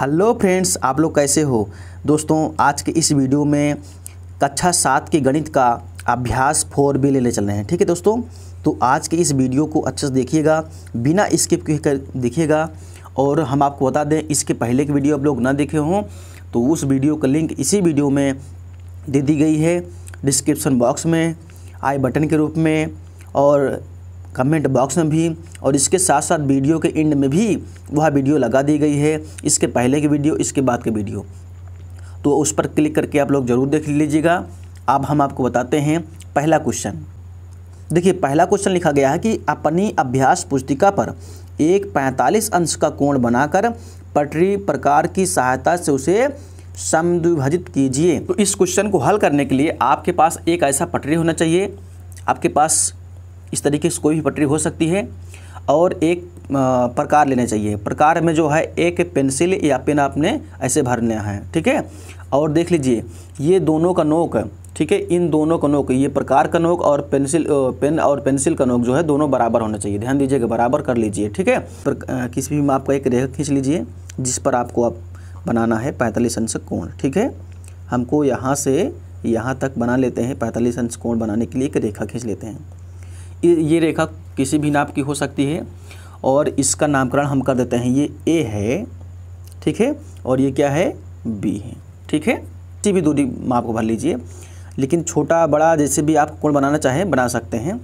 hello friends आप लोग कैसे हो दोस्तों आज के इस वीडियो में कक्षा सात के गणित का अभ्यास फोर बी लेने चल रहे हैं ठीक है दोस्तों तो आज के इस वीडियो को अच्छे से देखिएगा बिना स्किप कर देखिएगा और हम आपको बता दें इसके पहले के वीडियो आप लोग ना देखे हों तो उस वीडियो का लिंक इसी वीडियो में दे दी गई है डिस्क्रिप्सन बॉक्स में आई बटन के रूप में और कमेंट बॉक्स में भी और इसके साथ साथ वीडियो के एंड में भी वह वीडियो लगा दी गई है इसके पहले की वीडियो इसके बाद की वीडियो तो उस पर क्लिक करके आप लोग ज़रूर देख लीजिएगा अब हम आपको बताते हैं पहला क्वेश्चन देखिए पहला क्वेश्चन लिखा गया है कि अपनी अभ्यास पुस्तिका पर एक पैंतालीस अंश का कोण बनाकर पटरी प्रकार की सहायता से उसे समद्विभाजित कीजिए तो इस क्वेश्चन को हल करने के लिए आपके पास एक ऐसा पटरी होना चाहिए आपके पास इस तरीके से कोई भी पटरी हो सकती है और एक प्रकार लेना चाहिए प्रकार में जो है एक पेंसिल या पेन आपने ऐसे भरने हैं ठीक है और देख लीजिए ये दोनों का नोक ठीक है इन दोनों का नोक ये प्रकार का नोक और पेंसिल पेन और पेंसिल का नोक जो है दोनों बराबर होना चाहिए ध्यान दीजिएगा बराबर कर लीजिए ठीक है किसी भी माप का एक रेखा खींच लीजिए जिस पर आपको आप बनाना है पैंतालीस अंश कोण ठीक है हमको यहाँ से यहाँ तक बना लेते हैं पैंतालीस अंश कोण बनाने के लिए एक रेखा खींच लेते हैं ये रेखा किसी भी नाप की हो सकती है और इसका नामकरण हम कर देते हैं ये ए है ठीक है और ये क्या है बी है ठीक है किसी भी दूरी माप को भर लीजिए लेकिन छोटा बड़ा जैसे भी आप कोण बनाना चाहें बना सकते हैं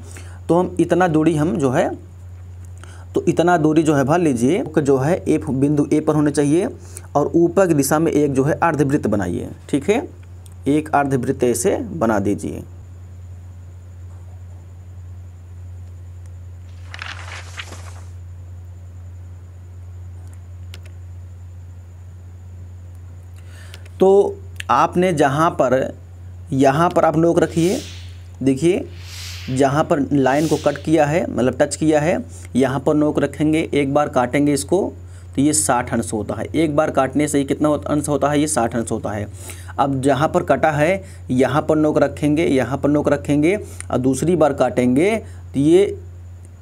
तो हम इतना दूरी हम जो है तो इतना दूरी जो है भर लीजिए जो है ए बिंदु ए पर होने चाहिए और ऊपर की दिशा में एक जो है अर्धवृत्त बनाइए ठीक है एक अर्धवृत्त ऐसे बना दीजिए तो आपने जहाँ पर यहाँ पर आप नोक रखिए देखिए जहाँ पर लाइन को कट किया है मतलब टच किया है यहाँ पर नोक रखेंगे एक बार काटेंगे इसको तो ये साठ अंश होता है एक बार काटने से ये कितना अंश होता है ये साठ अंश होता है अब जहाँ पर कटा है यहाँ पर नोक रखेंगे यहाँ पर नोक रखेंगे और दूसरी बार काटेंगे तो ये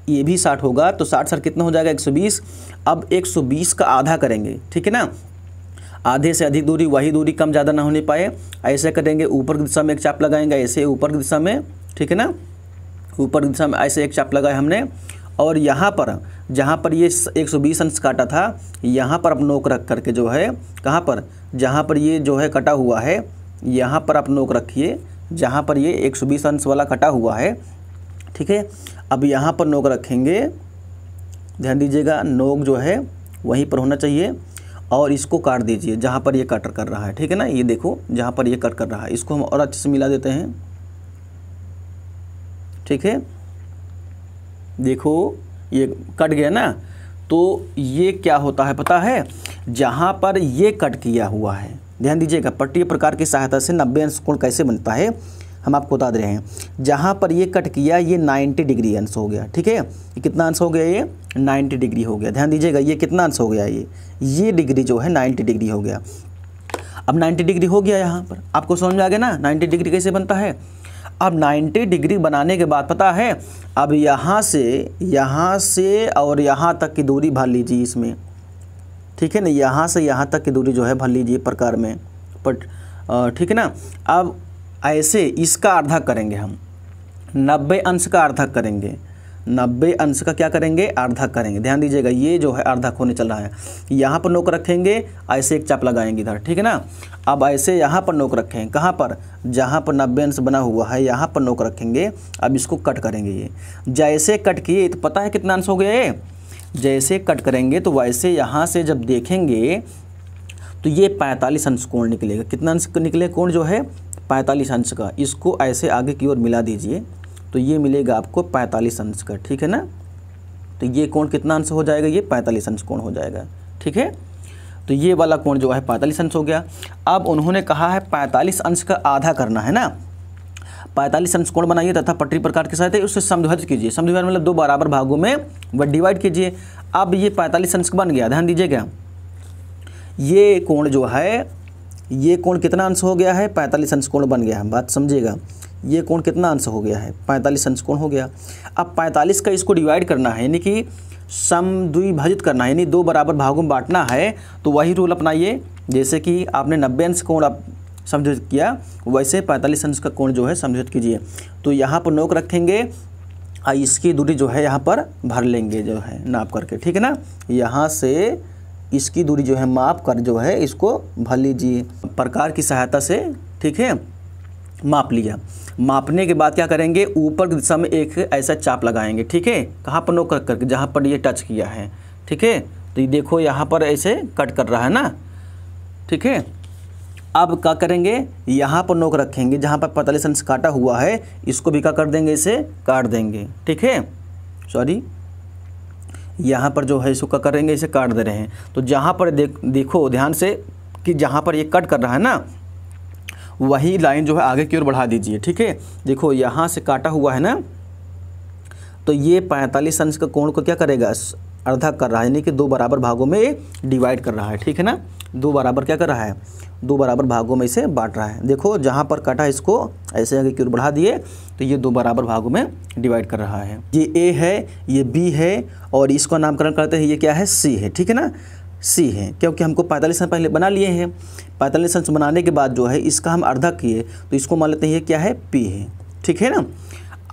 ये भी साठ होगा तो साठ सर कितना हो जाएगा बीस अब बीस का आधा करेंगे ठीक है ना आधे से अधिक दूरी वही दूरी कम ज़्यादा ना होने पाए ऐसे करेंगे ऊपर की दिशा में एक चाप लगाएंगे ऐसे ऊपर की दिशा में ठीक है ना ऊपर की दिशा में ऐसे एक चाप लगाए हमने और यहाँ पर जहाँ पर ये 120 अंश काटा था यहाँ पर आप नोक रख करके जो है कहाँ पर जहाँ पर ये जो है कटा हुआ है यहाँ पर आप नोक रखिए जहाँ पर ये 120 अंश वाला कटा हुआ है ठीक है अब यहाँ पर नोक रखेंगे ध्यान दीजिएगा नोक जो है वहीं पर होना चाहिए और इसको काट दीजिए जहाँ पर ये कट कर रहा है ठीक है ना ये देखो जहाँ पर ये कट कर रहा है इसको हम और अच्छे से मिला देते हैं ठीक है देखो ये कट गया ना तो ये क्या होता है पता है जहाँ पर ये कट किया हुआ है ध्यान दीजिएगा पट्टीय प्रकार की सहायता से नब्बे अंश कोण कैसे बनता है हम आपको बता दे रहे हैं जहाँ पर ये कट किया ये 90 डिग्री आंस हो गया ठीक है ये कितना अंश हो गया ये 90 डिग्री हो गया ध्यान दीजिएगा ये कितना आंसर हो गया ये ये डिग्री जो है 90 डिग्री हो गया अब 90 डिग्री हो गया यहाँ पर आपको समझ में आ गया ना 90 डिग्री कैसे बनता है अब 90 डिग्री बनाने के बाद पता है अब यहाँ से यहाँ से और यहाँ तक की दूरी भर लीजिए इसमें ठीक है ना यहाँ से यहाँ तक की दूरी जो है भर लीजिए प्रकार में बट ठीक है ना अब ऐसे इसका आर्धक करेंगे हम नब्बे अंश का आर्धक करेंगे नब्बे अंश का क्या करेंगे आर्धक करेंगे ध्यान दीजिएगा ये जो है आर्धक होने चल रहा है यहाँ पर नोक रखेंगे ऐसे एक चाप लगाएंगे इधर ठीक है ना अब ऐसे यहाँ पर नोक रखें कहाँ पर जहाँ पर नब्बे अंश बना हुआ है यहाँ पर नोक रखेंगे अब इसको कट करेंगे ये जैसे कट किए तो पता है कितना अंश हो गया ये जैसे कट करेंगे तो वैसे यहाँ से जब देखेंगे तो ये पैंतालीस अंश कोण निकलेगा कितना अंश निकले कोण जो है पैंतालीस अंश का इसको ऐसे आगे की ओर मिला दीजिए तो ये मिलेगा आपको पैंतालीस अंश का ठीक है ना तो ये कोण कितना अंश हो जाएगा ये पैंतालीस अंश कोण हो जाएगा ठीक है तो ये वाला कोण जो है पैंतालीस अंश हो गया अब उन्होंने कहा है पैंतालीस अंश का आधा करना है ना पैंतालीस अंश कोण बनाइए तथा पटरी प्रकार के साथ उससे समध्वज कीजिए समध्वज मतलब दो बराबर भागों में डिवाइड कीजिए अब ये पैंतालीस अंश बन गया ध्यान दीजिएगा ये कोण जो है ये कोण कितना अंश हो गया है पैंतालीस अंश कोण बन गया है बात समझिएगा ये कोण कितना अंश हो गया है पैंतालीस अंश कोण हो गया अब पैंतालीस का इसको डिवाइड करना है यानी कि सम द्विभाजित करना है यानी दो बराबर भागों में बांटना है तो वही रूल अपनाइए जैसे कि आपने नब्बे अंश कोण आप समझोजित किया वैसे पैंतालीस अंश का कोण जो है समझोजित कीजिए तो यहाँ पर नोक रखेंगे और इसकी दूरी जो है यहाँ पर भर लेंगे जो है नाप करके ठीक है ना यहाँ से इसकी दूरी जो है माप कर जो है इसको भर लीजिए प्रकार की सहायता से ठीक है माप लिया मापने के बाद क्या करेंगे ऊपर की दिशा में एक ऐसा चाप लगाएंगे ठीक है कहाँ पर नोक कट कर जहाँ पर ये टच किया है ठीक है तो ये देखो यहाँ पर ऐसे कट कर रहा है ना ठीक है अब क्या करेंगे यहाँ पर नोक रखेंगे जहाँ पर पैंतालीस अंश काटा हुआ है इसको भी क्या कर देंगे इसे काट देंगे ठीक है सॉरी यहाँ पर जो है इसको क्या करेंगे इसे काट दे रहे हैं तो जहाँ पर देख देखो ध्यान से कि जहाँ पर ये कट कर रहा है ना वही लाइन जो है आगे की ओर बढ़ा दीजिए ठीक है देखो यहाँ से काटा हुआ है ना तो ये पैंतालीस अंश का कोण को क्या करेगा अर्धा कर रहा है यानी कि दो बराबर भागों में डिवाइड कर रहा है ठीक है ना दो बराबर क्या कर रहा है दो बराबर भागों में इसे बांट रहा है देखो जहाँ पर काटा इसको ऐसे आगे की ओर बढ़ा दिए तो ये दो बराबर भागों में डिवाइड कर रहा है ये ए है ये बी है और इसका नामकरण करते हैं ये क्या है सी है ठीक है ना सी है क्योंकि हमको पैंतालीस अंश पहले बना लिए हैं पैंतालीस अंश बनाने के बाद जो है इसका हम अर्धा किए तो इसको मान लेते हैं ये क्या है पी है ठीक है ना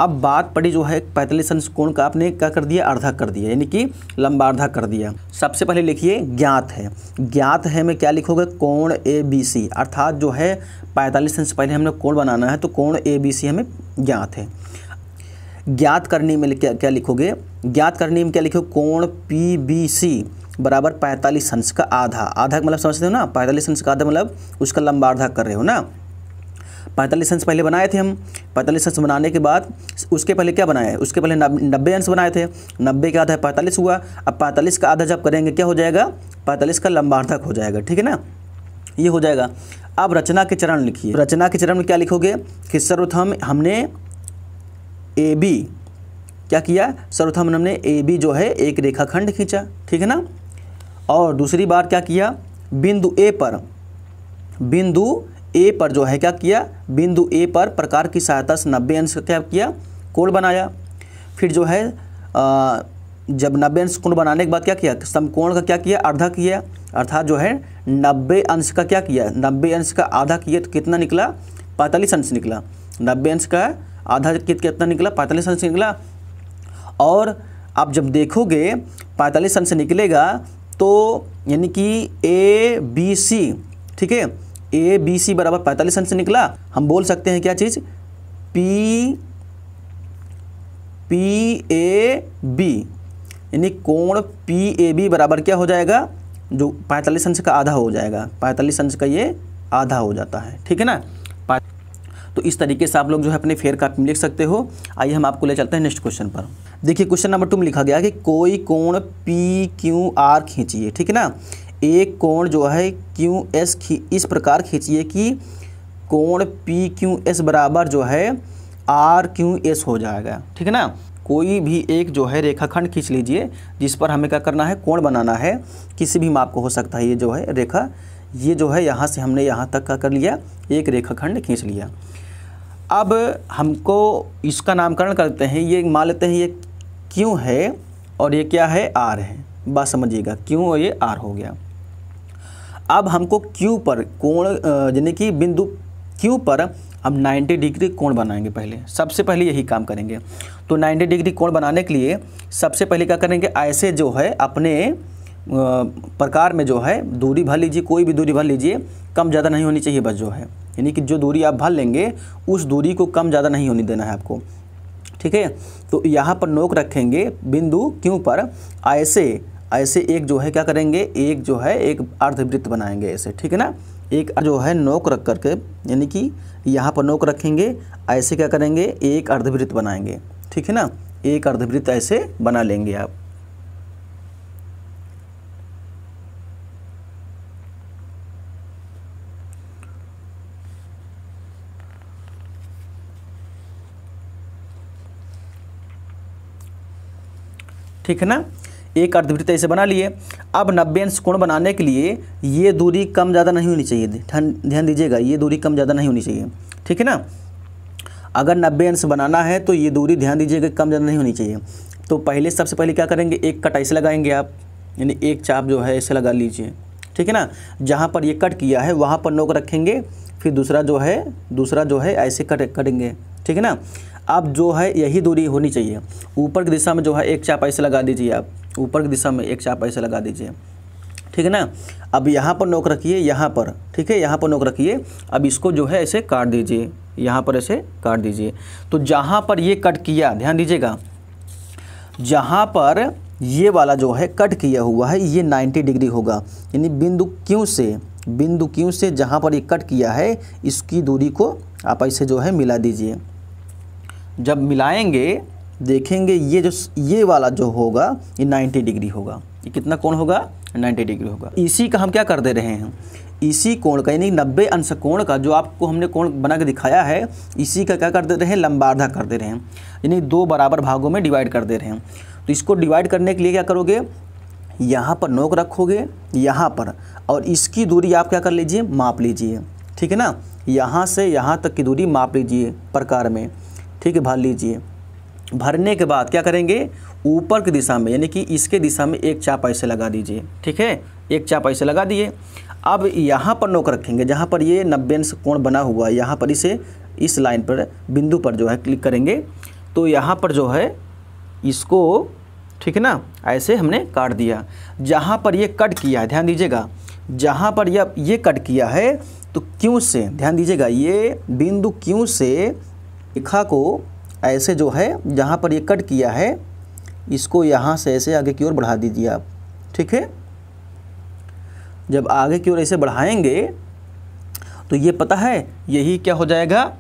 अब बात पड़ी जो है पैंतालीस अंश कोण का आपने क्या कर दिया अर्धा कर दिया यानी कि लंबा अर्धा कर दिया सबसे पहले लिखिए ज्ञात है ज्ञात है में क्या लिखोगे कोण ए बी सी अर्थात जो है पैंतालीस अंश पहले हमने कोण बनाना है तो कोण ए बी सी हमें ज्ञात है ज्ञात करने में क्या क्या लिखोगे ज्ञात करने में क्या लिखोगे कोण पी बी सी बराबर पैंतालीस अंश का आधा आधा मतलब समझते हो ना पैंतालीस अंश का आधा मतलब उसका लंबा आधा कर रहे हो ना पैंतालीस अंश पहले बनाए थे हम पैंतालीस अंश बनाने के बाद उसके पहले क्या बनाए उसके पहले नब्बे अंश बनाए थे नब्बे का आधा पैंतालीस हुआ अब पैंतालीस का आधा जब करेंगे क्या हो जाएगा पैंतालीस का लंबार्धक हो जाएगा ठीक है ना ये हो जाएगा अब रचना के चरण लिखिए रचना के चरण में क्या लिखोगे कि सर्वथम हमने ए बी क्या किया सर्वथम हमने ए बी जो है एक रेखाखंड खींचा ठीक है ना और दूसरी बार क्या किया बिंदु ए पर बिंदु ए पर जो है क्या किया बिंदु ए पर प्रकार की सहायता से नब्बे अंश क्या किया कोण बनाया फिर जो है जब नब्बे अंश कोण बनाने के बाद क्या किया समकोण का क्या किया आधा किया अर्थात जो है नब्बे अंश का क्या किया नब्बे अंश का आधा किया तो कितना निकला पैंतालीस अंश निकला नब्बे अंश का आधा तो कितना निकला पैंतालीस अंश निकला और आप जब देखोगे पैंतालीस अंश निकलेगा तो यानी कि ए बी सी ठीक है ए बी सी बराबर पैंतालीस अंश निकला हम बोल सकते हैं क्या चीज़ पी पी ए बी यानी कोण पी ए बी बराबर क्या हो जाएगा जो पैंतालीस अंश का आधा हो जाएगा पैंतालीस अंश का ये आधा हो जाता है ठीक है ना तो इस तरीके से आप लोग जो है अपने फेयर कापी में लिख सकते हो आइए हम आपको ले चलते हैं नेक्स्ट क्वेश्चन पर देखिए क्वेश्चन नंबर टू में लिखा गया कि कोई कोण पी क्यू आर खींचिए ठीक है ना एक कोण जो है क्यू एस इस प्रकार खींचिए कि कोण पी क्यू एस बराबर जो है आर क्यू एस हो जाएगा ठीक है ना कोई भी एक जो है रेखाखंड खींच लीजिए जिस पर हमें क्या करना है कोण बनाना है किसी भी माप को हो सकता है ये जो है रेखा ये जो है यहाँ से हमने यहाँ तक का कर लिया एक रेखाखंड खींच लिया अब हमको इसका नामकरण करते हैं ये मान लेते हैं ये क्यों है और ये क्या है आर है बात समझिएगा क्यों और ये आर हो गया अब हमको क्यू पर कोण यानी कि बिंदु क्यू पर हम 90 डिग्री कोण बनाएंगे पहले सबसे पहले यही काम करेंगे तो 90 डिग्री कोण बनाने के लिए सबसे पहले क्या करेंगे ऐसे जो है अपने प्रकार में जो है दूरी भर लीजिए कोई भी दूरी भर लीजिए कम ज़्यादा नहीं होनी चाहिए बस जो है यानी कि जो दूरी आप भर लेंगे उस दूरी को कम ज़्यादा नहीं होने देना है आपको ठीक है तो यहाँ पर नोक रखेंगे बिंदु क्यों पर ऐसे ऐसे एक जो है क्या करेंगे एक जो है एक अर्धवृत्त बनाएंगे ऐसे ठीक है ना एक जो है नोक रख करके यानी कि यहाँ पर नोक रखेंगे ऐसे क्या करेंगे एक अर्धवृत्त बनाएंगे ठीक है ना एक अर्धवृत्त ऐसे बना लेंगे आप ठीक है ना एक अर्धवृत्त ऐसे बना लिए अब नब्बे अंश कोण बनाने के लिए ये दूरी कम ज़्यादा नहीं होनी चाहिए ध्यान दीजिएगा ये दूरी कम ज़्यादा नहीं होनी चाहिए ठीक है ना अगर नब्बे अंश बनाना है तो ये दूरी ध्यान दीजिएगा कम ज़्यादा नहीं होनी चाहिए तो पहले सबसे पहले क्या करेंगे एक कट ऐसे लगाएंगे आप यानी एक चाप जो है ऐसे लगा लीजिए ठीक है ना जहाँ पर ये कट किया है वहाँ पर नोक रखेंगे फिर दूसरा जो है दूसरा जो है ऐसे कट करेंगे ठीक है ना अब जो है यही दूरी होनी चाहिए ऊपर की दिशा में जो है एक चाप ऐसे लगा दीजिए आप ऊपर की दिशा में एक चाप ऐसे लगा दीजिए ठीक है ना अब यहाँ पर नोक रखिए यहाँ पर ठीक है यहाँ पर नोक रखिए अब इसको जो है ऐसे काट दीजिए यहाँ पर ऐसे काट दीजिए तो जहाँ पर ये कट किया ध्यान दीजिएगा जहाँ पर ये वाला जो है कट किया हुआ है ये 90 डिग्री होगा यानी बिंदु क्यों से बिंदु क्यों से जहाँ पर ये कट किया है इसकी दूरी को आप ऐसे जो है मिला दीजिए जब मिलाएंगे देखेंगे ये जो ये वाला जो होगा ये 90 डिग्री होगा ये कितना कोण होगा 90 डिग्री होगा इसी का हम क्या कर दे रहे हैं इसी कोण का यानी नब्बे अंश कोण का जो आपको हमने कोण बना के दिखाया है इसी का क्या कर दे रहे हैं लंबाधा कर दे रहे हैं यानी दो बराबर भागों में डिवाइड कर दे रहे हैं तो इसको डिवाइड करने के लिए क्या करोगे यहाँ पर नोक रखोगे यहाँ पर और इसकी दूरी आप क्या कर लीजिए माप लीजिए ठीक है ना यहाँ से यहाँ तक की दूरी माप लीजिए प्रकार में ठीक है भर लीजिए भरने के बाद क्या करेंगे ऊपर की दिशा में यानी कि इसके दिशा में एक चाप ऐसे लगा दीजिए ठीक है एक चाप ऐसे लगा दिए अब यहाँ पर नोक रखेंगे जहाँ पर ये नब्बे अंश कोण बना हुआ है यहाँ पर इसे इस लाइन पर बिंदु पर जो है क्लिक करेंगे तो यहाँ पर जो है इसको ठीक है ना ऐसे हमने काट दिया जहाँ पर ये कट किया है ध्यान दीजिएगा जहाँ पर यह ये कट किया है तो क्यों से ध्यान दीजिएगा ये बिंदु क्यों से रेखा को ऐसे जो है जहाँ पर ये कट किया है इसको यहाँ से ऐसे आगे की ओर बढ़ा दीजिए आप ठीक है जब आगे की ओर ऐसे बढ़ाएंगे तो ये पता है यही क्या हो जाएगा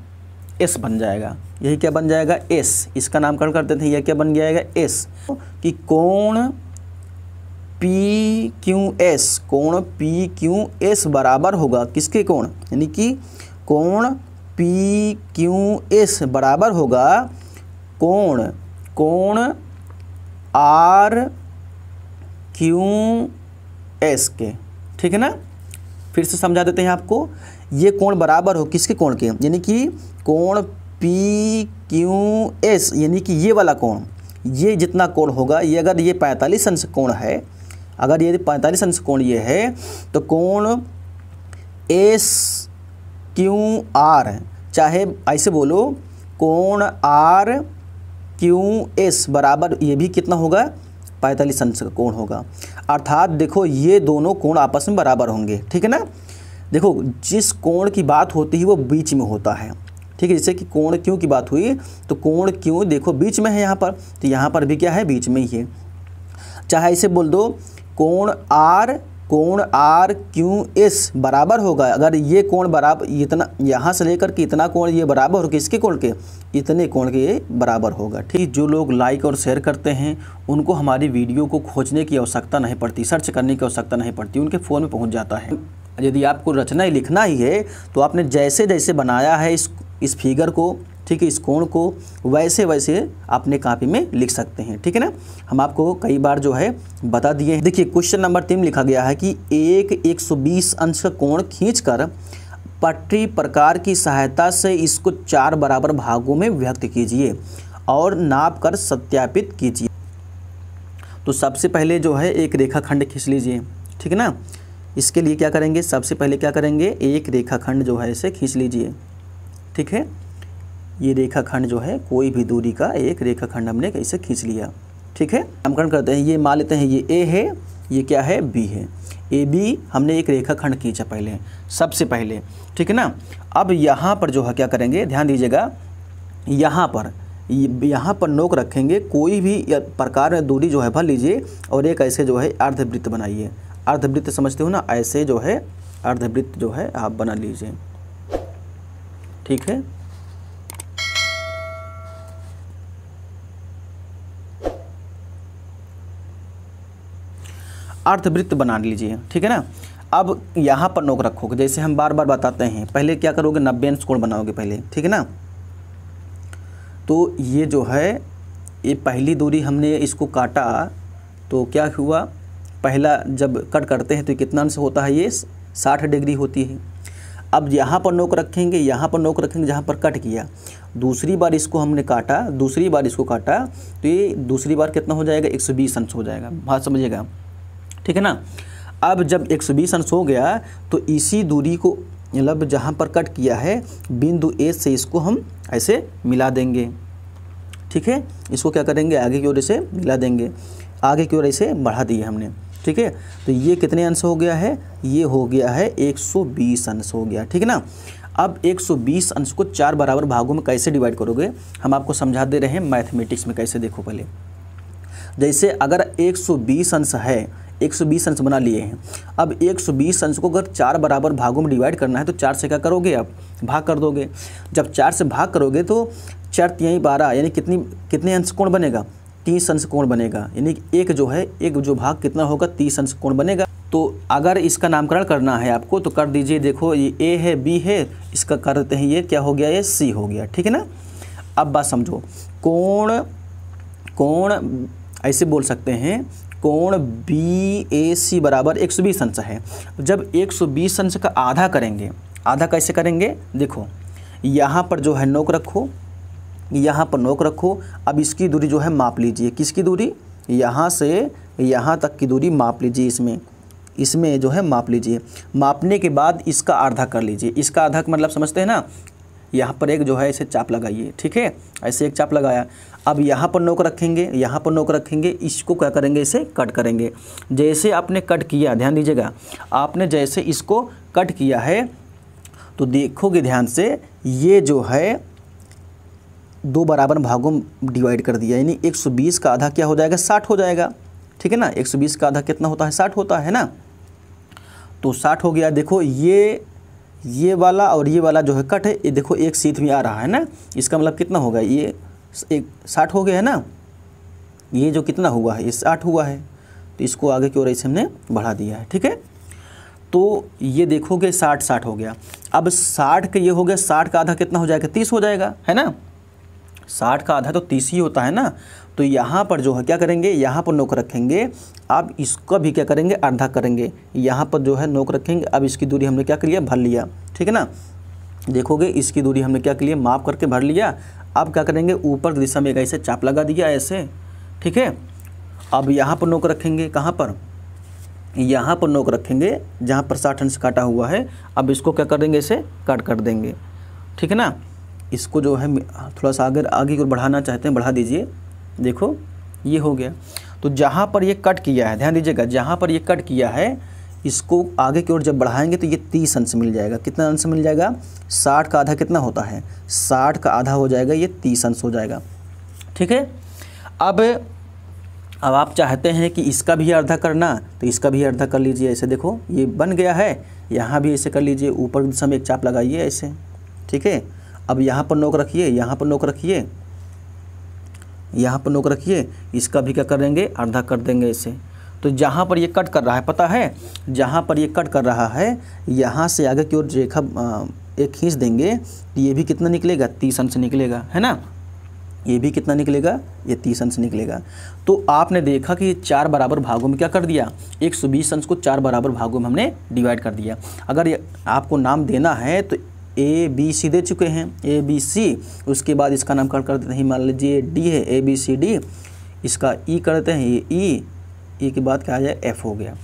एस बन जाएगा यही क्या बन जाएगा एस इसका नामकरण करते थे यह क्या बन जाएगा एस कि कोण पी क्यू एस कोण पी क्यू एस बराबर होगा किसके कोण यानी कि कोण पी क्यू एस बराबर होगा कोण कोण आर क्यू एस के ठीक है ना फिर से समझा देते हैं आपको ये कोण बराबर हो किसके कोण के यानी कि कोण पी क्यू एस यानी कि ये वाला कोण ये जितना कोण होगा ये अगर ये पैंतालीस अंश कोण है अगर ये पैंतालीस अंश कोण ये है तो कोण एस क्यू आर चाहे ऐसे बोलो कोण आर क्यू एस बराबर ये भी कितना होगा पैंतालीस अंश का कोण होगा अर्थात देखो ये दोनों कोण आपस में बराबर होंगे ठीक है ना देखो जिस कोण की बात होती है वो बीच में होता है ठीक है जैसे कि कोण क्यों की बात हुई तो कोण क्यों देखो बीच में है यहाँ पर तो यहाँ पर भी क्या है बीच में ही है चाहे इसे बोल दो कोण आर कोण आर क्यू एस बराबर होगा अगर ये कोण बराबर इतना यहाँ से लेकर के इतना कोण ये बराबर होगा किसके कोण के इतने कोण के बराबर होगा ठीक जो लोग लाइक और शेयर करते हैं उनको हमारी वीडियो को खोजने की आवश्यकता नहीं पड़ती सर्च करने की आवश्यकता नहीं पड़ती उनके फ़ोन में पहुँच जाता है यदि आपको रचना ही लिखना ही है तो आपने जैसे जैसे बनाया है इस इस फिगर को ठीक है इस कोण को वैसे वैसे अपने कापी में लिख सकते हैं ठीक है ना हम आपको कई बार जो है बता दिए देखिए क्वेश्चन नंबर तीन लिखा गया है कि एक 120 अंश का कोण खींचकर पटरी प्रकार की सहायता से इसको चार बराबर भागों में व्यक्त कीजिए और नाप कर सत्यापित कीजिए तो सबसे पहले जो है एक रेखाखंड खींच लीजिए ठीक है ना इसके लिए क्या करेंगे सबसे पहले क्या करेंगे एक रेखाखंड जो है इसे खींच लीजिए ठीक है ये रेखाखंड जो है कोई भी दूरी का एक रेखाखंड हमने कैसे खींच लिया ठीक है नामकरण करते हैं ये मान लेते हैं ये ए है ये क्या है बी है ए बी हमने एक रेखाखंड खींचा पहले सबसे पहले ठीक है ना अब यहाँ पर जो है क्या करेंगे ध्यान दीजिएगा यहाँ पर यहाँ पर नोक रखेंगे कोई भी प्रकार दूरी जो है भर लीजिए और एक ऐसे जो है अर्धवृत्त बनाइए अर्धवृत्त समझते हो ना ऐसे जो है अर्धवृत्त जो है आप बना लीजिए ठीक है अर्धवृत्त बना लीजिए ठीक है ना अब यहाँ पर नोक रखोगे जैसे हम बार बार बताते हैं पहले क्या करोगे नब्बे अंश कोण बनाओगे पहले ठीक है ना तो ये जो है ये पहली दूरी हमने इसको काटा तो क्या हुआ पहला जब कट करते हैं तो कितना अंश होता है ये साठ डिग्री होती है अब यहाँ पर नोक रखेंगे यहाँ पर नोक रखेंगे जहाँ पर कट किया दूसरी बार इसको हमने काटा दूसरी बार इसको काटा तो ये दूसरी बार कितना हो जाएगा बीस अंश हो जाएगा बात समझिएगा ठीक है ना अब जब 120 अंश हो गया तो इसी दूरी को मतलब जहाँ पर कट किया है बिंदु ए से इसको हम ऐसे मिला देंगे ठीक है इसको क्या करेंगे आगे की ओर इसे मिला देंगे आगे की ओर इसे बढ़ा दिए हमने ठीक है तो ये कितने अंश हो गया है ये हो गया है 120 अंश हो गया ठीक है ना अब 120 अंश को चार बराबर भागों में कैसे डिवाइड करोगे हम आपको समझा दे रहे हैं मैथमेटिक्स में कैसे देखो पहले जैसे अगर 120 अंश है 120 अंश बना लिए हैं अब 120 अंश को अगर चार बराबर भागों में डिवाइड करना है तो चार से क्या करोगे आप भाग कर दोगे जब चार से भाग करोगे तो चार तिहाई बारह यानी कितनी कितने अंश कोण बनेगा तीस अंश कोण बनेगा यानी एक जो है एक जो भाग कितना होगा तीस अंश कोण बनेगा तो अगर इसका नामकरण करना है आपको तो कर दीजिए देखो ये ए है बी है इसका कर देते हैं ये क्या हो गया ये सी हो गया ठीक है ना अब बात समझो कोण कोण ऐसे बोल सकते हैं कोण बी ए सी बराबर एक सौ बीस अंश है जब एक सौ बीस अंश का आधा करेंगे आधा कैसे करेंगे देखो यहाँ पर जो है नोक रखो यहाँ पर नोक रखो अब इसकी दूरी जो है माप लीजिए किसकी दूरी यहाँ से यहाँ तक की दूरी माप लीजिए इसमें इसमें जो है माप लीजिए मापने के बाद इसका आधा कर लीजिए इसका आधा मतलब समझते हैं ना यहाँ पर एक जो है ऐसे चाप लगाइए ठीक है ऐसे एक चाप लगाया अब यहाँ पर नोक रखेंगे यहाँ पर नोक रखेंगे इसको क्या करेंगे इसे कट करेंगे जैसे आपने कट किया ध्यान दीजिएगा आपने जैसे इसको कट किया है तो देखोगे ध्यान से ये जो है दो बराबर भागों में डिवाइड कर दिया यानी 120 का आधा क्या हो जाएगा 60 हो जाएगा ठीक है ना 120 का आधा कितना होता है 60 होता है ना तो 60 हो गया देखो ये ये वाला और ये वाला जो है कट है ये देखो एक सीथ में आ रहा है ना इसका मतलब कितना होगा ये एक साठ हो गया है ना ये जो कितना हुआ है ये साठ हुआ है तो इसको आगे की ओर ऐसे हमने बढ़ा दिया है ठीक है तो ये देखोगे साठ साठ हो गया अब साठ का ये हो गया साठ का आधा कितना हो जाएगा तीस हो जाएगा है ना साठ का आधा तो तीस ही होता है ना तो यहाँ पर जो है क्या करेंगे यहाँ पर नोक रखेंगे अब इसका भी क्या करेंगे आधा करेंगे यहाँ पर जो है नोक रखेंगे अब इसकी दूरी हमने क्या कर लिया भर लिया ठीक है ना देखोगे इसकी दूरी हमने क्या किया लिए माप करके भर लिया अब क्या करेंगे ऊपर दिशा में एक ऐसे चाप लगा दिया ऐसे ठीक है अब यहाँ पर नोक रखेंगे कहाँ पर यहाँ पर नोक रखेंगे जहाँ पर साठ अंश काटा हुआ है अब इसको क्या कर देंगे इसे कट कर देंगे ठीक है ना इसको जो है थोड़ा सा अगर आगे को बढ़ाना चाहते हैं बढ़ा दीजिए देखो ये हो गया तो जहाँ पर ये कट किया है ध्यान दीजिएगा जहाँ पर ये कट किया है इसको आगे की ओर जब बढ़ाएंगे तो ये तीस अंश मिल जाएगा कितना अंश मिल जाएगा साठ का आधा कितना होता है साठ का आधा हो जाएगा ये तीस अंश हो जाएगा ठीक है अब अब आप चाहते हैं कि इसका भी आधा करना तो इसका भी अर्धा कर लीजिए ऐसे देखो ये बन गया है यहाँ भी ऐसे कर लीजिए ऊपर दिशा में एक चाप लगाइए ऐसे ठीक है अब यहाँ पर नोक रखिए यहाँ पर नोक रखिए यहाँ पर नोक रखिए इसका भी क्या करेंगे अर्धा कर देंगे ऐसे तो जहाँ पर ये कट कर रहा है पता है जहाँ पर ये कट कर रहा है यहाँ से आगे की ओर रेखा एक खींच देंगे तो ये भी कितना निकलेगा तीस अंश निकलेगा है ना ये भी कितना निकलेगा ये तीस अंश निकलेगा तो आपने देखा कि ये चार बराबर भागों में क्या कर दिया एक सौ बीस अंश को चार बराबर भागों में हमने डिवाइड कर दिया अगर ये आपको नाम देना है तो ए बी सी दे चुके हैं ए बी सी उसके बाद इसका नाम कर कर देते हैं मान लीजिए डी है ए बी सी डी इसका ई e कर देते हैं ये ई e, ए के बाद क्या आ जाए एफ हो गया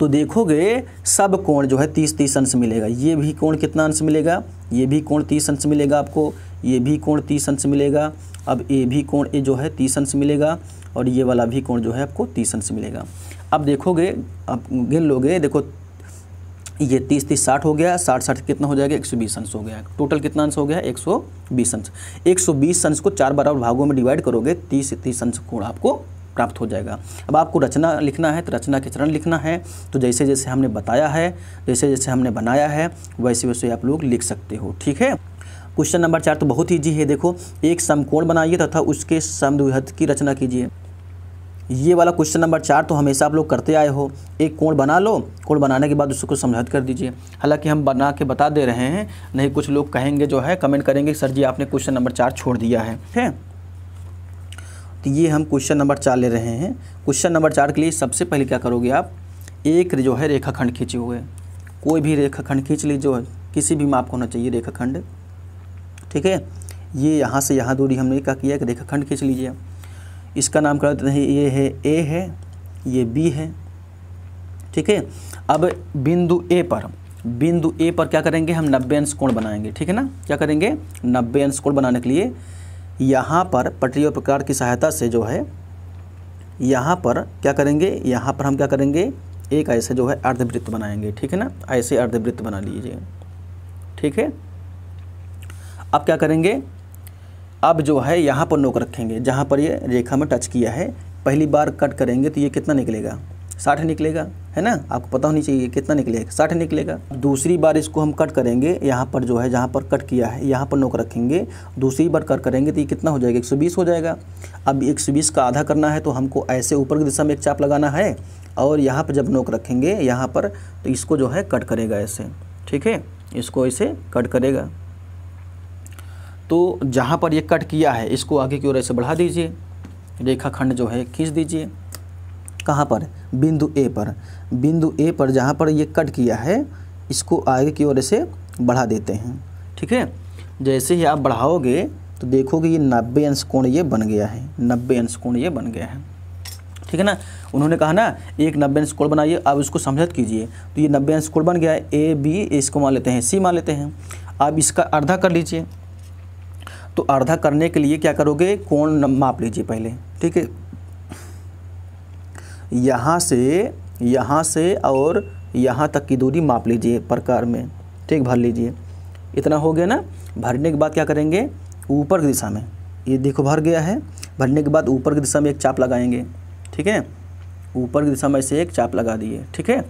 तो देखोगे सब कोण जो है तीस तीस अंश मिलेगा ये भी कोण कितना अंश मिलेगा ये भी कोण तीस अंश मिलेगा आपको ये भी कोण तीस अंश मिलेगा अब ए भी कोण ए जो है तीस अंश मिलेगा और ये वाला भी कोण जो है आपको तीस अंश मिलेगा अब देखोगे आप गिन लोगे देखो ये तीस तीस साठ हो गया साठ साठ कितना हो जाएगा एक सौ बीस अंश हो गया टोटल कितना अंश हो गया एक सौ बीस अंश एक सौ बीस अंश को चार बराबर भागों में डिवाइड करोगे तीस तीस अंश कोण आपको प्राप्त हो जाएगा अब आपको रचना लिखना है तो रचना के चरण लिखना है तो जैसे जैसे हमने बताया है जैसे जैसे हमने बनाया है वैसे वैसे आप लोग लिख सकते हो ठीक है क्वेश्चन नंबर चार तो बहुत ईजी है देखो एक समकोण बनाइए तथा उसके समद्विहत की रचना कीजिए ये वाला क्वेश्चन नंबर चार तो हमेशा आप लोग करते आए हो एक कोण बना लो कोण बनाने के बाद उसको समझौत कर दीजिए हालांकि हम बना के बता दे रहे हैं नहीं कुछ लोग कहेंगे जो है कमेंट करेंगे सर जी आपने क्वेश्चन नंबर चार छोड़ दिया है ठीक है तो ये हम क्वेश्चन नंबर चार ले रहे हैं क्वेश्चन नंबर चार के लिए सबसे पहले क्या करोगे आप एक जो है रेखाखंड खींचे हुए कोई भी रेखाखंड खींच ली जो किसी भी माप को होना चाहिए रेखाखंड ठीक है ये यहाँ से यहाँ दूरी हमने क्या किया कि रेखाखंड खींच लीजिए इसका नाम कर देते हैं ये है ए है ये बी है ठीक है अब बिंदु ए पर बिंदु ए पर क्या करेंगे हम नब्बे अंश कोण बनाएंगे ठीक है ना क्या करेंगे नब्बे अंश कोण बनाने के लिए यहाँ पर पटरी और प्रकार की सहायता से जो है यहाँ पर क्या करेंगे यहाँ पर हम क्या करेंगे एक ऐसे जो है अर्धवृत्त बनाएंगे ठीक है ना ऐसे अर्धवृत्त बना लीजिए ठीक है अब क्या करेंगे अब जो है यहाँ पर नोक रखेंगे जहाँ पर ये रेखा में टच किया है पहली बार कट करेंगे तो ये कितना निकलेगा साठ निकलेगा है ना आपको पता होनी चाहिए कितना निकलेगा साठ निकलेगा दूसरी बार इसको हम कट करेंगे यहाँ पर जो है जहाँ पर कट किया है यहाँ पर नोक रखेंगे दूसरी बार कट करेंगे तो ये कितना हो जाएगा एक हो जाएगा अब एक का आधा करना है तो हमको ऐसे ऊपर की दिशा में एक चाप लगाना है और यहाँ पर जब नोक रखेंगे यहाँ पर तो इसको जो है कट करेगा ऐसे ठीक है इसको ऐसे कट करेगा तो जहाँ पर ये कट किया है इसको आगे की ओर ऐसे बढ़ा दीजिए रेखाखंड जो है खींच दीजिए कहाँ पर बिंदु ए पर बिंदु ए पर जहाँ पर ये कट किया है इसको आगे की ओर से बढ़ा देते हैं ठीक है जैसे ही आप बढ़ाओगे तो देखोगे ये नब्बे अंश कोण ये बन गया है नब्बे अंश कोण ये बन गया है ठीक है ना उन्होंने कहा ना एक नब्बे अंश कोण बनाइए आप उसको समझत कीजिए तो ये नब्बे अंश कोण बन गया है ए बी इसको मान लेते हैं सी मान लेते हैं आप इसका अर्धा कर लीजिए तो अर्धा करने के लिए क्या करोगे कोण माप लीजिए पहले ठीक है यहाँ से यहाँ से और यहाँ तक की दूरी माप लीजिए प्रकार में ठीक भर लीजिए इतना हो गया ना भरने के बाद क्या करेंगे ऊपर की दिशा में ये देखो भर गया है भरने के बाद ऊपर की दिशा में एक चाप लगाएंगे ठीक है ऊपर की दिशा में ऐसे एक चाप लगा दिए ठीक है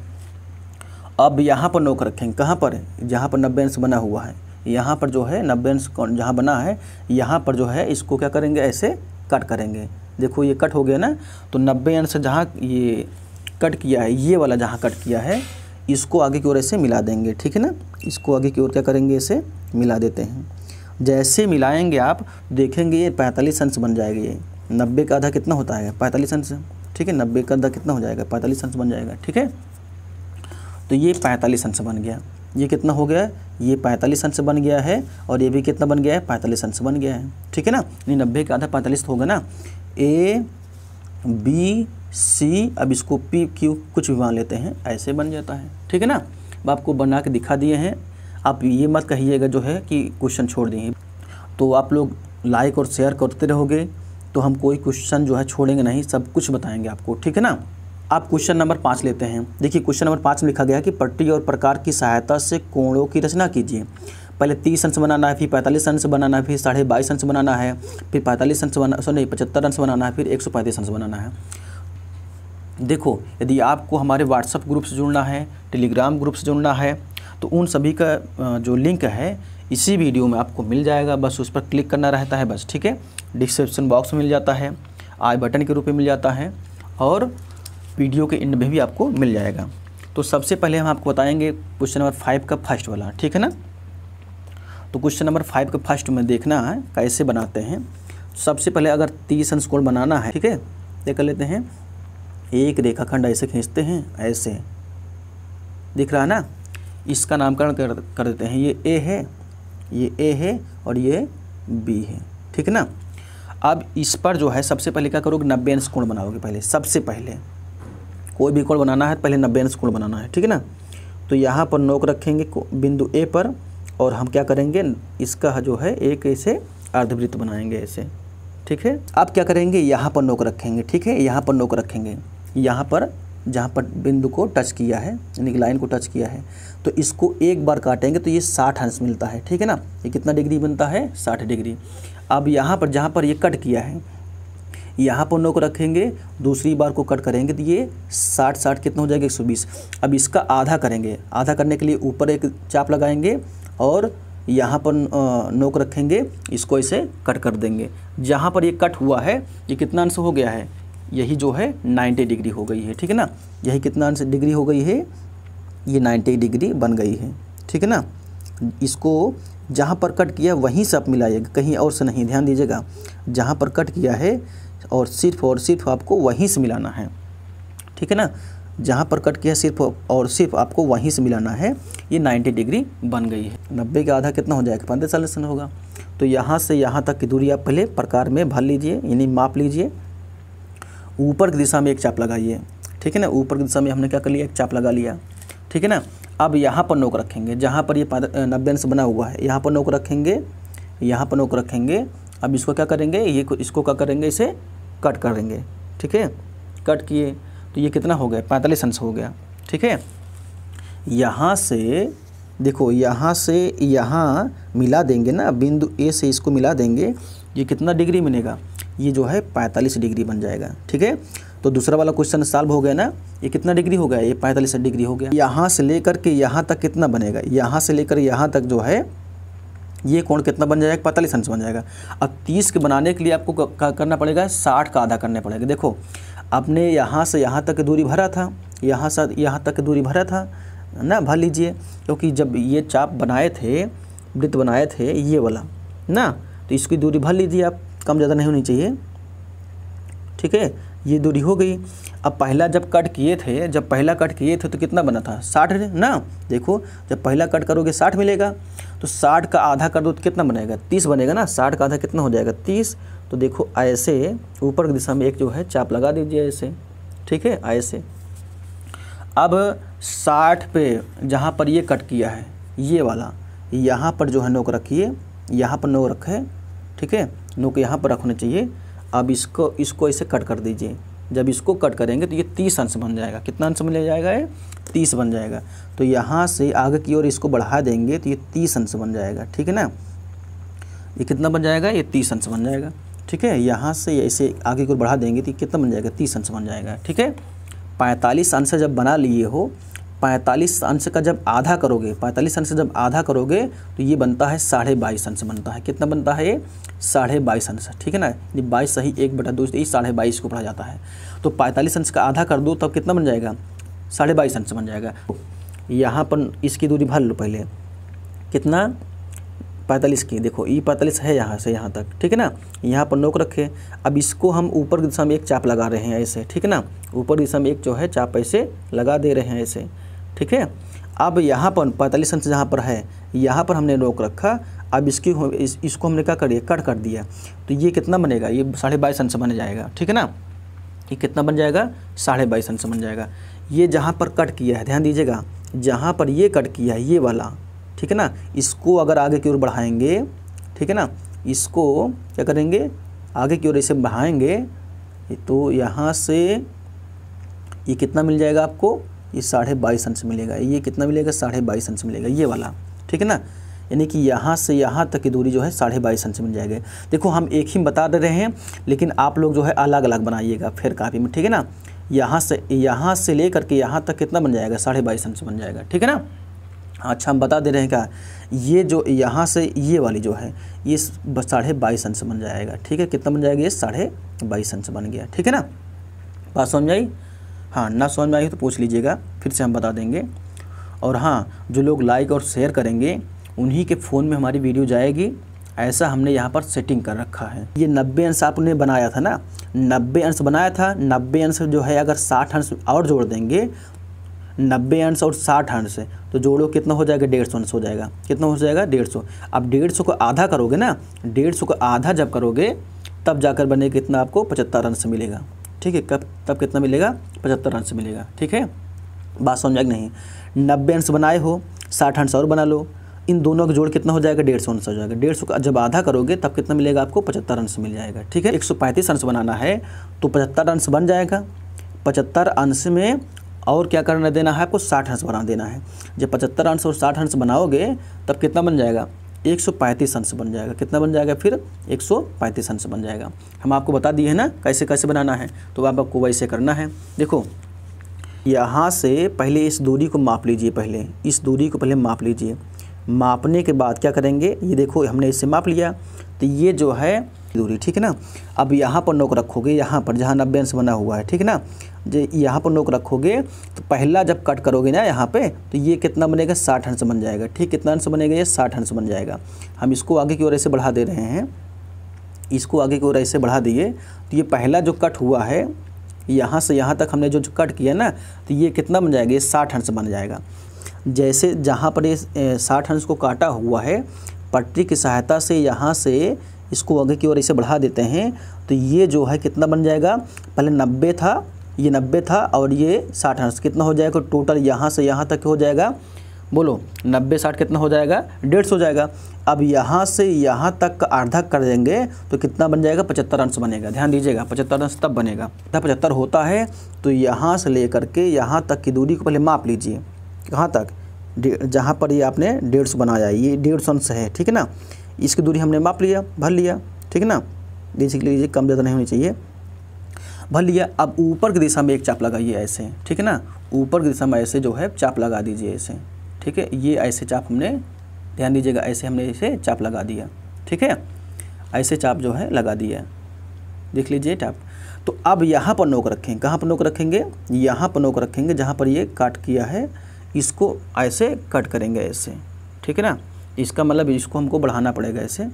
अब यहाँ पर नोक रखेंगे कहाँ पर जहाँ पर नब्बे अंश बना हुआ है यहाँ पर जो है नब्बे अंश जहाँ बना है यहाँ पर जो है इसको क्या करेंगे ऐसे कट करेंगे देखो ये कट हो गया ना तो नब्बे अंश जहाँ ये कट किया है ये वाला जहाँ कट किया है इसको आगे की ओर ऐसे मिला देंगे ठीक है ना इसको आगे की ओर क्या करेंगे इसे मिला देते हैं जैसे मिलाएंगे आप देखेंगे ये पैंतालीस अंश बन जाएगी ये नब्बे का आधा कितना होता है पैंतालीस अंश ठीक है नब्बे का आधा कितना हो जाएगा पैंतालीस अंश बन जाएगा ठीक है तो ये पैंतालीस अंश बन गया ये कितना हो गया ये पैंतालीस अंश बन गया है और ये भी कितना बन गया है पैंतालीस अंश बन गया है ठीक है ना नब्बे का आधा पैंतालीस तो होगा ना ए बी सी अब इसको पी क्यू कुछ भी मान लेते हैं ऐसे बन जाता है ठीक है ना अब आपको बना के दिखा दिए हैं आप ये मत कहिएगा जो है कि क्वेश्चन छोड़ दिए तो आप लोग लाइक और शेयर करते रहोगे तो हम कोई क्वेश्चन जो है छोड़ेंगे नहीं सब कुछ बताएंगे आपको ठीक है ना आप क्वेश्चन नंबर पाँच लेते हैं देखिए क्वेश्चन नंबर पाँच में लिखा गया है कि पट्टी और प्रकार की सहायता से कोणों की रचना कीजिए पहले तीस रन बनाना है फिर पैंतालीस रन बनाना है फिर साढ़े बाईस रन बनाना है फिर पैंतालीस रन बना सॉरी पचहत्तर रन बनाना है फिर एक सौ पैंतीस बनाना है देखो यदि आपको हमारे व्हाट्सअप ग्रुप से जुड़ना है टेलीग्राम ग्रुप से जुड़ना है तो उन सभी का जो लिंक है इसी वीडियो में आपको मिल जाएगा बस उस पर क्लिक करना रहता है बस ठीक है डिस्क्रिप्शन बॉक्स में मिल जाता है आई बटन के रूप में मिल जाता है और वीडियो के इंड में भी आपको मिल जाएगा तो सबसे पहले हम आपको बताएंगे क्वेश्चन नंबर फाइव का फर्स्ट वाला ठीक है ना तो क्वेश्चन नंबर फाइव के फर्स्ट में देखना है कैसे बनाते हैं सबसे पहले अगर तीस अंश कोण बनाना है ठीक है देख लेते हैं एक रेखाखंड ऐसे खींचते हैं ऐसे दिख रहा है ना इसका नामकरण कर कर देते हैं ये ए है ये ए है और ये बी है ठीक ना अब इस पर जो है सबसे पहले क्या करोगे नब्बे अंश कोण बनाओगे पहले सबसे पहले कोई भी कोण बनाना है तो पहले नब्बे अंश कोण बनाना है ठीक है ना तो यहाँ पर नोक रखेंगे बिंदु ए पर और हम क्या करेंगे इसका जो है एक ऐसे अर्धवृत्त बनाएंगे ऐसे ठीक है आप क्या करेंगे यहाँ पर नोक रखेंगे ठीक है यहाँ पर नोक रखेंगे यहाँ पर जहाँ पर बिंदु को टच किया है यानी कि लाइन को टच किया है तो इसको एक बार काटेंगे तो ये साठ अंश मिलता है ठीक है ना ये कितना डिग्री बनता है साठ डिग्री अब यहाँ पर जहाँ पर ये कट किया है यहाँ पर नोक रखेंगे दूसरी बार को कट करेंगे तो ये साठ साठ कितना हो जाएगा एक सौ बीस अब इसका आधा करेंगे आधा करने के लिए ऊपर एक चाप लगाएंगे और यहाँ पर नोक रखेंगे इसको इसे कट कर देंगे जहाँ पर ये कट हुआ है ये कितना अंश हो गया है यही जो है 90 डिग्री हो गई है ठीक है ना यही कितना अंश डिग्री हो गई है ये 90 डिग्री बन गई है ठीक है ना इसको जहाँ पर कट किया वहीं से आप मिलाइएगा कहीं और से नहीं ध्यान दीजिएगा जहाँ पर कट किया है और सिर्फ और सिर्फ आपको वहीं से मिलाना है ठीक है ना जहाँ पर कट किया सिर्फ और सिर्फ आपको वहीं से मिलाना है ये 90 डिग्री बन गई है नब्बे का आधा कितना हो जाएगा पंद्रह सलेसन होगा तो यहाँ से यहाँ तक की दूरी आप पहले प्रकार में भर लीजिए यानी माप लीजिए ऊपर की दिशा में एक चाप लगाइए ठीक है ना ऊपर की दिशा में हमने क्या कर लिया एक चाप लगा लिया ठीक है ना अब यहाँ पर नोक रखेंगे जहाँ पर ये नब्बे अंश बना हुआ है यहाँ पर नोक रखेंगे यहाँ पर नोक रखेंगे अब इसको क्या करेंगे ये इसको क्या करेंगे इसे कट करेंगे ठीक है कट किए तो ये कितना हो गया पैंतालीस अंश हो गया ठीक है यहाँ से देखो यहाँ से यहाँ मिला देंगे ना बिंदु ए से इसको मिला देंगे ये कितना डिग्री मिलेगा ये जो है पैंतालीस डिग्री बन जाएगा ठीक है तो दूसरा वाला क्वेश्चन सॉल्व हो गया ना ये कितना डिग्री हो गया ये पैंतालीस डिग्री हो गया यहाँ से लेकर के यहाँ तक कितना बनेगा यहाँ से लेकर यहाँ तक जो है ये कोण कितना बन जाएगा पैंतालीस अंश बन जाएगा अब तीस के बनाने के लिए आपको करना पड़ेगा साठ का आधा करना पड़ेगा देखो आपने यहाँ से यहाँ तक दूरी भरा था यहाँ से यहाँ तक दूरी भरा था ना भर लीजिए क्योंकि जब ये चाप बनाए थे वृत्त बनाए थे ये वाला ना तो इसकी दूरी भर लीजिए आप कम ज़्यादा नहीं होनी चाहिए ठीक है ये दूरी हो गई अब पहला जब कट किए थे जब पहला कट किए थे तो कितना बना था साठ ना देखो जब पहला कट करोगे साठ मिलेगा तो साठ का आधा कर दो तो कितना बनेगा तीस बनेगा ना साठ का आधा कितना हो जाएगा तीस तो देखो ऐसे ऊपर की दिशा में एक जो है चाप लगा दीजिए ऐसे ठीक है ऐसे अब साठ पे जहाँ पर ये कट किया है ये वाला यहाँ पर जो है नोक रखिए यहाँ पर नोक रखे ठीक है नोक यहाँ पर रखना चाहिए अब इसको इसको ऐसे कट कर दीजिए जब इसको कट करेंगे तो ये तीस अंश बन जाएगा कितना अंश मिल जाएगा ये तीस बन जाएगा तो यहाँ से आगे की ओर इसको बढ़ा देंगे तो ये तीस अंश बन जाएगा ठीक है ना ये कितना बन जाएगा ये तीस अंश बन जाएगा ठीक है यहाँ से ऐसे आगे की ओर बढ़ा देंगे तो कितना बन जाएगा तीस अंश बन जाएगा ठीक है पैंतालीस अंश जब बना लिए हो पैंतालीस अंश का जब आधा करोगे पैंतालीस अंश जब आधा करोगे तो ये बनता है साढ़े बाईस अंश बनता है कितना बनता है ये साढ़े बाईस अंश ठीक है ना ये बाईस सही एक बटा दो ये साढ़े बाईस को पढ़ा जाता है तो पैंतालीस अंश का आधा कर दो तब कितना बन जाएगा साढ़े बाईस अंश बन जाएगा यहाँ पर इसकी दूरी भर लो पहले कितना पैंतालीस की देखो ये पैंतालीस है यहाँ से यहाँ तक ठीक है ना यहाँ पर नोक रखे अब इसको हम ऊपर की दिशा में एक चाप लगा रहे हैं ऐसे ठीक है ना ऊपर की दिशा में एक जो है चाप ऐसे लगा दे रहे हैं ऐसे ठीक है अब यहाँ पर पैंतालीस अंश जहाँ पर है यहाँ पर हमने रोक रखा अब इसकी इस, इसको हमने क्या करिए कट कर दिया तो ये कितना बनेगा ये साढ़े बाईस अंश बन जाएगा ठीक है ना ये कितना बन जाएगा साढ़े बाईस अंश बन जाएगा ये जहाँ पर कट किया है ध्यान दीजिएगा जहाँ पर ये कट किया है ये वाला ठीक है ना इसको अगर आगे की ओर बढ़ाएंगे ठीक है ना इसको क्या करेंगे आगे की ओर इसे बढ़ाएंगे तो यहाँ से ये कितना मिल जाएगा आपको ये साढ़े बाईस अंश मिलेगा ये कितना मिलेगा साढ़े बाईस अंश मिलेगा ये वाला ठीक है ना यानी कि यहाँ से यहाँ तक की दूरी जो है साढ़े बाईस अंश मिल जाएगा देखो हम एक ही बता दे रहे हैं लेकिन आप लोग जो है अलग अलग बनाइएगा फिर कापी में ठीक है ना यहाँ से यहाँ से ले करके यहाँ तक कितना बन जाएगा साढ़े बाईस अंश बन जाएगा ठीक है ना अच्छा हम बता दे रहे हैं क्या ये जो यहाँ से ये वाली जो है ये साढ़े बाईस अंश बन जाएगा ठीक है कितना बन जाएगा ये साढ़े बाईस अंश बन गया ठीक है ना बात समझ आई हाँ ना समझ में आई तो पूछ लीजिएगा फिर से हम बता देंगे और हाँ जो लोग लाइक और शेयर करेंगे उन्हीं के फ़ोन में हमारी वीडियो जाएगी ऐसा हमने यहाँ पर सेटिंग कर रखा है ये नब्बे अंश आपने बनाया था ना नब्बे अंश बनाया था नब्बे अंश जो है अगर साठ अंश और जोड़ देंगे नब्बे अंश और साठ अंश तो जोड़ो कितना हो जाएगा डेढ़ सौ अंश हो जाएगा कितना हो जाएगा डेढ़ सौ अब डेढ़ सौ को आधा करोगे ना डेढ़ सौ को आधा जब करोगे तब जाकर बने कितना आपको पचहत्तर अंश मिलेगा ठीक है कब तब कितना मिलेगा पचहत्तर अंश मिलेगा ठीक है बात समझ नहीं नब्बे अंश बनाए हो साठ अंश और बना लो इन दोनों का जोड़ कितना हो जाएगा डेढ़ सौ अंश हो जाएगा डेढ़ सौ का जब आधा करोगे तब कितना मिलेगा आपको पचहत्तर अंश मिल जाएगा ठीक है एक सौ पैंतीस अंश बनाना है तो पचहत्तर अंश बन जाएगा पचहत्तर अंश में और क्या करना देना है आपको साठ अंश बना देना है जब पचहत्तर अंश और साठ अंश बनाओगे तब कितना बन जाएगा एक सौ पैंतीस अंश बन जाएगा कितना बन जाएगा फिर एक सौ पैंतीस अंश बन जाएगा हम आपको बता दिए हैं ना कैसे कैसे बनाना है तो आप आपको वैसे करना है देखो यहाँ से पहले इस दूरी को माप लीजिए पहले इस दूरी को पहले माप लीजिए मापने के बाद क्या करेंगे ये देखो हमने इसे माप लिया तो ये जो है दूरी ठीक है ना अब यहाँ पर नोक रखोगे यहाँ पर जहाँ नब्बे अंश बना हुआ है ठीक है ना जो यहाँ पर नोक रखोगे तो पहला जब कट करोगे ना यहाँ पे तो ये कितना बनेगा साठ अंश बन जाएगा ठीक कितना अंश बनेगा ये साठ अंश बन जाएगा हम इसको आगे की ओर ऐसे बढ़ा दे रहे हैं इसको आगे की ओर ऐसे बढ़ा दिए तो ये पहला जो कट हुआ है यहाँ से यहाँ तक हमने जो कट किया ना तो ये कितना बन जाएगा ये साठ अंश बन जाएगा जैसे जहाँ पर ये साठ अंश को काटा हुआ है पट्टी की सहायता से यहाँ से इसको आगे की ओर इसे बढ़ा देते हैं तो ये जो है कितना बन जाएगा पहले नब्बे था ये नब्बे था और ये साठ अंश तो कितना हो जाएगा टोटल यहाँ से यहाँ तक हो जाएगा बोलो नब्बे साठ कितना हो जाएगा डेढ़ सौ हो जाएगा अब यहाँ से यहाँ तक का आधा कर देंगे तो कितना बन जाएगा पचहत्तर अंश बनेगा ध्यान दीजिएगा पचहत्तर अंश तब बनेगा जब पचहत्तर होता है तो यहाँ से लेकर के यहाँ तक की दूरी को पहले माप लीजिए कहाँ तक जहाँ पर ये आपने डेढ़ सौ बनाया ये डेढ़ सौ अंश है ठीक है ना इसकी दूरी हमने माप लिया भर लिया ठीक है ना देख लीजिए कम ज़्यादा नहीं होनी चाहिए भर लिया अब ऊपर की दिशा में एक चाप लगाइए ऐसे ठीक है ना ऊपर की दिशा में ऐसे जो है चाप लगा दीजिए ऐसे ठीक है ये ऐसे चाप हमने ध्यान दीजिएगा ऐसे हमने इसे चाप लगा दिया ठीक है ऐसे चाप जो है लगा दिया देख लीजिए टाप तो अब यहाँ पर नोक रखें कहाँ पर नोक रखेंगे यहाँ पर नोक रखेंगे जहाँ पर ये काट किया है इसको ऐसे कट करेंगे ऐसे ठीक है ना इसका मतलब इसको हमको बढ़ाना पड़ेगा ऐसे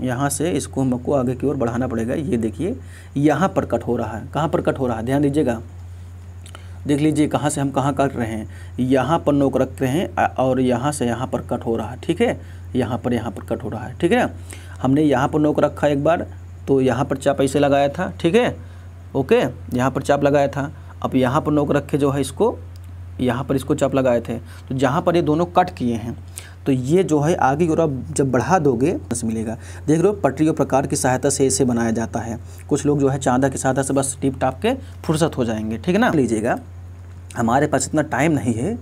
यहाँ से इसको हमको आगे की ओर बढ़ाना पड़ेगा ये देखिए यहाँ पर कट हो रहा है कहाँ पर कट हो रहा है ध्यान दीजिएगा देख लीजिए कहाँ से हम कहाँ काट रहे हैं यहाँ पर नोक रख रहे हैं और यहाँ से यहाँ पर कट हो रहा है ठीक है यहाँ पर यहाँ पर कट हो रहा है ठीक है हमने यहाँ पर नोक रखा एक बार तो यहाँ पर चाप ऐसे लगाया था ठीक है ओके यहाँ पर चाप लगाया था अब यहाँ पर नोक रख के जो है इसको यहाँ पर इसको चाप लगाए थे तो जहाँ पर ये दोनों कट किए हैं तो ये जो है आगे और आप जब बढ़ा दोगे बस तो मिलेगा देख रहे हो पटरी और प्रकार की सहायता से इसे बनाया जाता है कुछ लोग जो है चांदा की सहायता से बस टिप टाप के फुर्सत हो जाएंगे ठीक है ना लीजिएगा हमारे पास इतना टाइम नहीं है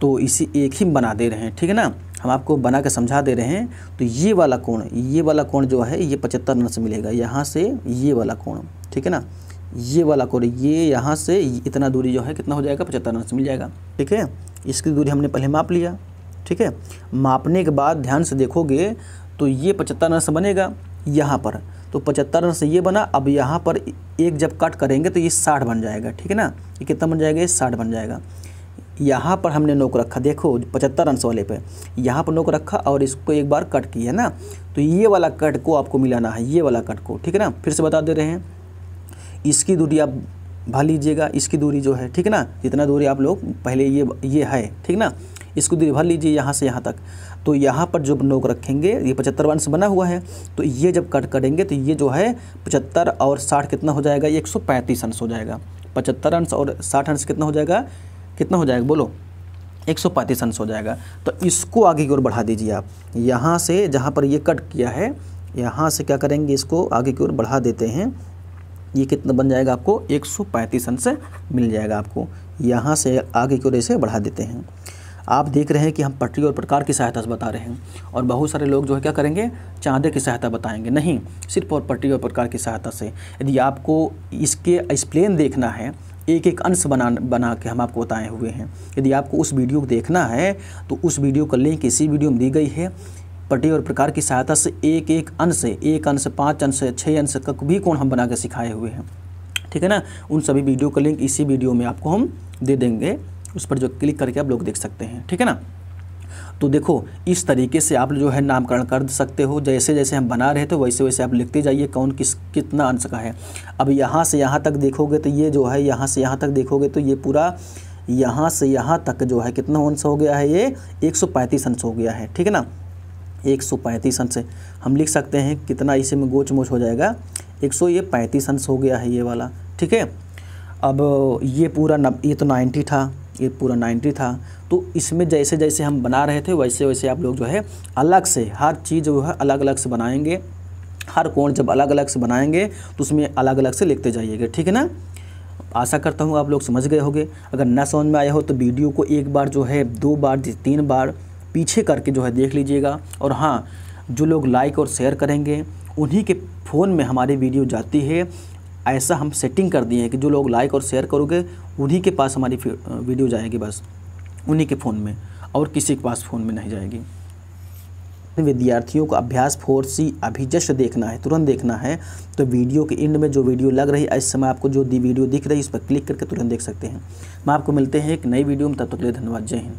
तो इसी एक ही बना दे रहे हैं ठीक है ना हम आपको बना के समझा दे रहे हैं तो ये वाला कोण ये वाला कोण जो है ये पचहत्तर से मिलेगा यहाँ से ये वाला कोण ठीक है ना ये वाला कोण ये यहाँ से इतना दूरी जो है कितना हो जाएगा पचहत्तर से मिल जाएगा ठीक है इसकी दूरी हमने पहले माप लिया ठीक है मापने के बाद ध्यान से देखोगे तो ये पचहत्तर अंश बनेगा यहाँ पर तो पचहत्तर अंश ये बना अब यहाँ पर एक जब कट करेंगे तो ये साठ बन जाएगा ठीक है ना ये कितना बन जाएगा ये साठ बन जाएगा यहाँ पर हमने नोक रखा देखो पचहत्तर अंश वाले पे यहाँ पर नोक रखा और इसको एक बार कट किया ना तो ये वाला कट को आपको मिलाना है ये वाला कट को ठीक है ना फिर से बता दे रहे हैं इसकी दूरी आप भा लीजिएगा इसकी दूरी जो है ठीक है ना जितना दूरी आप लोग पहले ये ये है ठीक ना इसको दिभा लीजिए यहाँ से यहाँ तक तो यहाँ पर जो नोक रखेंगे ये पचहत्तर अंश बना हुआ है तो ये जब कट करेंगे तो ये जो है पचहत्तर और साठ कितना हो जाएगा ये एक अंश हो जाएगा पचहत्तर अंश और साठ अंश कितना हो जाएगा कितना हो जाएगा बोलो एक सौ पैंतीस अंश हो जाएगा तो इसको आगे की ओर बढ़ा दीजिए आप यहाँ से जहाँ पर ये कट किया है यहाँ से क्या करेंगे इसको आगे की ओर बढ़ा देते हैं ये कितना बन जाएगा आपको एक सौ पैंतीस अंश मिल जाएगा आपको यहाँ से आगे की ओर इसे बढ़ा देते हैं आप देख रहे हैं कि हम पटरी और प्रकार की सहायता से बता रहे हैं और बहुत सारे लोग जो है क्या करेंगे चांदे की सहायता बताएंगे नहीं सिर्फ और पटरी और प्रकार की सहायता से यदि आपको इसके एक्सप्लेन देखना है एक एक अंश बना बना के हम आपको बताए हुए हैं यदि आपको उस वीडियो को देखना है तो उस वीडियो का लिंक इसी वीडियो में दी गई है पटी और प्रकार की सहायता से एक एक अंश एक अंश पाँच अंश छः अंश तक भी कौन हम बना के सिखाए हुए हैं ठीक है ना उन सभी वीडियो का लिंक इसी वीडियो में आपको हम दे देंगे उस पर जो क्लिक करके आप लोग देख सकते हैं ठीक है ना तो देखो इस तरीके से आप जो है नामकरण कर सकते हो जैसे जैसे हम बना रहे थे वैसे वैसे आप लिखते जाइए कौन किस कितना अंश का है अब यहाँ से यहाँ तक देखोगे तो ये जो है यहाँ से यहाँ तक देखोगे तो ये पूरा यहाँ से यहाँ तक जो है कितना अंश हो गया है ये एक अंश हो गया है ठीक है ना एक अंश हम लिख सकते हैं कितना इसी में गोच मोच हो जाएगा एक सौ ये पैंतीस अंश हो गया है ये वाला ठीक है अब ये पूरा नब ये तो नाइन्टी था ये पूरा 90 था तो इसमें जैसे जैसे हम बना रहे थे वैसे वैसे आप लोग जो है अलग से हर चीज़ जो है अलग अलग से बनाएंगे हर कोण जब अलग अलग से बनाएंगे तो उसमें अलग अलग से लिखते जाइएगा ठीक है ना आशा करता हूँ आप लोग समझ गए होंगे अगर न समझ में आया हो तो वीडियो को एक बार जो है दो बार तीन बार पीछे करके जो है देख लीजिएगा और हाँ जो लोग लाइक और शेयर करेंगे उन्हीं के फ़ोन में हमारी वीडियो जाती है ऐसा हम सेटिंग कर दिए हैं कि जो लोग लाइक और शेयर करोगे उन्हीं के पास हमारी वीडियो जाएगी बस उन्हीं के फ़ोन में और किसी के पास फ़ोन में नहीं जाएगी विद्यार्थियों को अभ्यास फोर सी अभी जस्ट देखना है तुरंत देखना है तो वीडियो के एंड में जो वीडियो लग रही है इस समय आपको जो दी वीडियो दिख रही है इस पर क्लिक करके तुरंत देख सकते हैं हम आपको मिलते हैं एक नई वीडियो में तब तक तो के लिए धन्यवाद जय हिंद